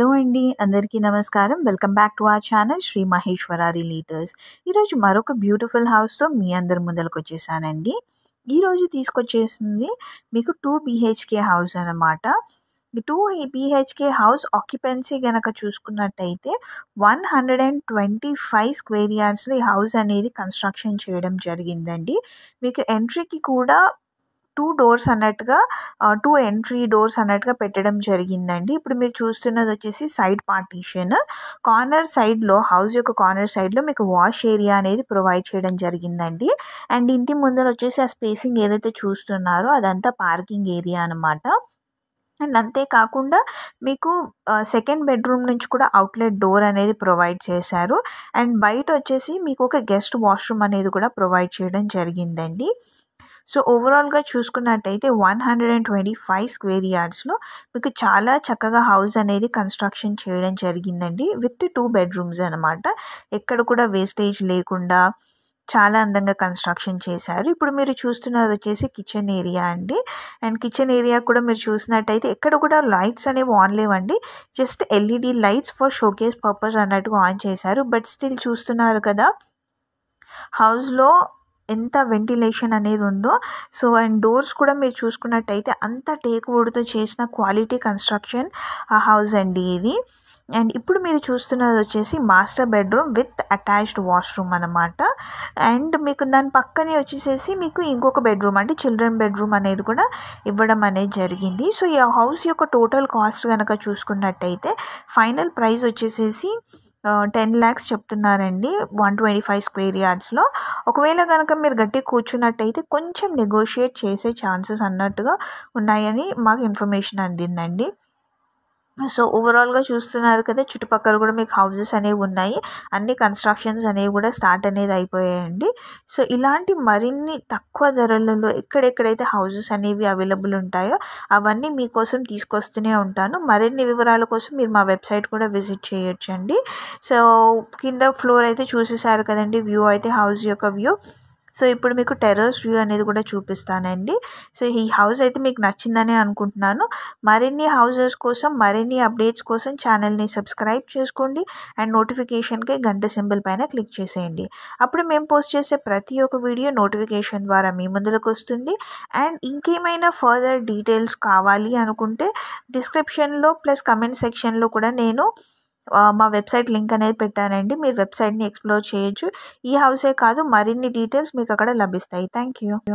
hello అండి అందరికీ నమస్కారం welcome back to our channel Shri మహేశ్వరారి లీటర్స్ ఈరోజు మరొక బ్యూటిఫుల్ హౌస్తో మీ అందరి ముందరకు వచ్చేసానండి ఈరోజు తీసుకొచ్చేసింది మీకు టూ బీహెచ్కే హౌస్ అనమాట టూ బీహెచ్కే హౌస్ ఆక్యుపెన్సీ కనుక చూసుకున్నట్టయితే one hundred and twenty five square యార్డ్స్లో ఈ హౌస్ అనేది కన్స్ట్రక్షన్ చేయడం జరిగిందండి మీకు ఎంట్రీకి కూడా టూ డోర్స్ అన్నట్టుగా టూ ఎంట్రీ డోర్స్ అన్నట్టుగా పెట్టడం జరిగిందండి ఇప్పుడు మీరు చూస్తున్నది వచ్చేసి సైడ్ పార్టీషన్ కార్నర్ సైడ్లో హౌస్ యొక్క కార్నర్ సైడ్లో మీకు వాష్ ఏరియా అనేది ప్రొవైడ్ చేయడం జరిగిందండి అండ్ ఇంటి ముందర వచ్చేసి ఆ స్పేసింగ్ ఏదైతే చూస్తున్నారో అదంతా పార్కింగ్ ఏరియా అనమాట అండ్ అంతేకాకుండా మీకు సెకండ్ బెడ్రూమ్ నుంచి కూడా అవుట్లెట్ డోర్ అనేది ప్రొవైడ్ చేశారు అండ్ బయట వచ్చేసి మీకు ఒక గెస్ట్ వాష్రూమ్ అనేది కూడా ప్రొవైడ్ చేయడం జరిగిందండి సో ఓవరాల్గా చూసుకున్నట్టయితే one hundred and twenty five square యార్డ్స్లో మీకు చాలా చక్కగా హౌస్ అనేది కన్స్ట్రక్షన్ చేయడం జరిగిందండి విత్ టూ బెడ్రూమ్స్ అనమాట ఎక్కడ కూడా వేస్టేజ్ లేకుండా చాలా అందంగా కన్స్ట్రక్షన్ చేశారు ఇప్పుడు మీరు చూస్తున్నది వచ్చేసి కిచెన్ ఏరియా అండి అండ్ కిచెన్ ఏరియా కూడా మీరు చూసినట్టయితే ఎక్కడ కూడా లైట్స్ అనేవి ఆన్ లేవండి just LED lights for showcase purpose అన్నట్టుగా ఆన్ చేశారు బట్ స్టిల్ చూస్తున్నారు కదా హౌస్లో ఎంత వెంటిలేషన్ అనేది ఉందో సో అండ్ డోర్స్ కూడా మీరు చూసుకున్నట్టయితే అంత టేక్ వుడ్తో చేసిన క్వాలిటీ కన్స్ట్రక్షన్ ఆ హౌస్ అండి ఇది అండ్ ఇప్పుడు మీరు చూస్తున్నది వచ్చేసి master bedroom with attached washroom అనమాట అండ్ మీకు దాని పక్కనే వచ్చేసేసి మీకు ఇంకొక బెడ్రూమ్ అంటే చిల్డ్రన్ బెడ్రూమ్ అనేది కూడా ఇవ్వడం అనేది జరిగింది సో ఈ హౌస్ యొక్క టోటల్ కాస్ట్ కనుక చూసుకున్నట్టయితే ఫైనల్ ప్రైస్ వచ్చేసేసి టెన్ ల్యాక్స్ చెప్తున్నారండి వన్ ట్వంటీ ఫైవ్ స్క్వేర్ యార్డ్స్లో ఒకవేళ కనుక మీరు గట్టి కూర్చున్నట్టయితే కొంచెం నెగోషియేట్ చేసే ఛాన్సెస్ అన్నట్టుగా ఉన్నాయని మాకు ఇన్ఫర్మేషన్ అందిందండి సో ఓవరాల్గా చూస్తున్నారు కదా చుట్టుపక్కల కూడా మీకు హౌజెస్ అనేవి ఉన్నాయి అన్ని కన్స్ట్రక్షన్స్ అనేవి కూడా స్టార్ట్ అనేది అయిపోయాయండి సో ఇలాంటి మరిన్ని తక్కువ ధరలలో ఎక్కడెక్కడైతే హౌజెస్ అనేవి అవైలబుల్ ఉంటాయో అవన్నీ మీకోసం తీసుకొస్తూనే ఉంటాను మరిన్ని వివరాల కోసం మీరు మా వెబ్సైట్ కూడా విజిట్ చేయొచ్చండి సో కింద ఫ్లోర్ అయితే చూసేసారు కదండి వ్యూ అయితే హౌస్ యొక్క వ్యూ సో ఇప్పుడు మీకు టెర్రస్ వ్యూ అనేది కూడా చూపిస్తానండి సో ఈ హౌస్ అయితే మీకు నచ్చిందని అనుకుంటున్నాను మరిన్ని హౌసెస్ కోసం మరిన్ని అప్డేట్స్ కోసం ఛానల్ని సబ్స్క్రైబ్ చేసుకోండి అండ్ నోటిఫికేషన్కి గంట సింబల్ పైన క్లిక్ చేసేయండి అప్పుడు మేము పోస్ట్ చేసే ప్రతి ఒక్క వీడియో నోటిఫికేషన్ ద్వారా మీ ముందులకు వస్తుంది అండ్ ఇంకేమైనా ఫర్దర్ డీటెయిల్స్ కావాలి అనుకుంటే డిస్క్రిప్షన్లో ప్లస్ కమెంట్ సెక్షన్లో కూడా నేను మా వెబ్సైట్ లింక్ అనేది పెట్టానండి మీరు వెబ్సైట్ని ఎక్స్ప్లోర్ చేయొచ్చు ఈ హౌసే కాదు మరిన్ని డీటెయిల్స్ మీకు అక్కడ లభిస్తాయి థ్యాంక్ యూ